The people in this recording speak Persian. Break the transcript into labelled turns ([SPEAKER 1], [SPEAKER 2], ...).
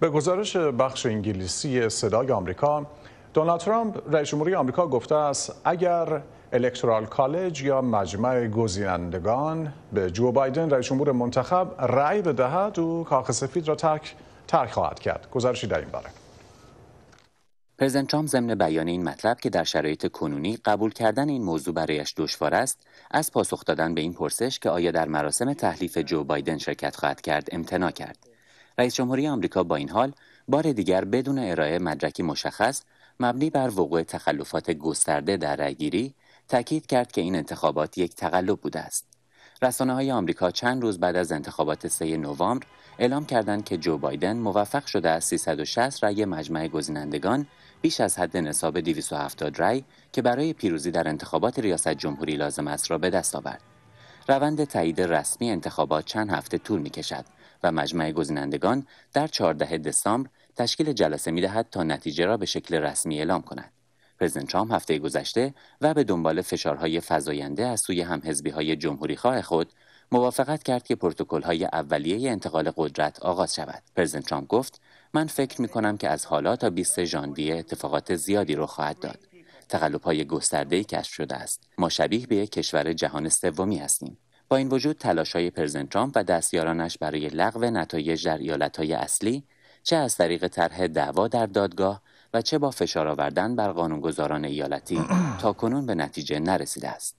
[SPEAKER 1] به گزارش بخش انگلیسی صدای آمریکا دونالد ترامپ رئیس جمهوری آمریکا گفته است اگر الکترال کالج یا مجمع گزینندگان به جو بایدن رئیس جمهور منتخب رأی بدهد او کاخ سفید را ترک ترک خواهد کرد گزارشی در این باره
[SPEAKER 2] پرزیدنت ترامپ ضمن بیان این مطلب که در شرایط کنونی قبول کردن این موضوع برایش دشوار است از پاسخ دادن به این پرسش که آیا در مراسم تحلیف جو بایدن شرکت خواهد کرد امتنا کرد رئیس جمهوری آمریکا با این حال بار دیگر بدون ارائه مدرکی مشخص مبنی بر وقوع تخلفات گسترده در رأیگیری تاکید کرد که این انتخابات یک تقلب بوده است. رسانه های آمریکا چند روز بعد از انتخابات 3 نوامبر اعلام کردند که جو بایدن موفق شده از 360 رأی مجمع گزینندگان بیش از حد نصاب 270 رأی که برای پیروزی در انتخابات ریاست جمهوری لازم است را به دست آورد. روند تایید رسمی انتخابات چند هفته طول می و مجمع گزینندگان در 14 دسامبر تشکیل جلسه می دهد تا نتیجه را به شکل رسمی اعلام کند. پرزیدنت ترامپ هفته گذشته و به دنبال فشارهای فزاینده از سوی همحزبی های جمهوری خواه خود موافقت کرد که پروتکل های اولیه انتقال قدرت آغاز شود. پرزیدنت ترامپ گفت من فکر می کنم که از حالا تا 20 ژانویه اتفاقات زیادی رخ خواهد داد. تقلب های گسترده کشف شده است. ما شبیه به یک کشور جهان سومی هستیم. با این وجود های پرزیدنت ترامپ و دستیارانش برای لغو نتایج در های اصلی چه از طریق طرح دعوا در دادگاه و چه با فشار آوردن بر قانونگذاران ایالتی تا کنون به نتیجه نرسیده
[SPEAKER 1] است.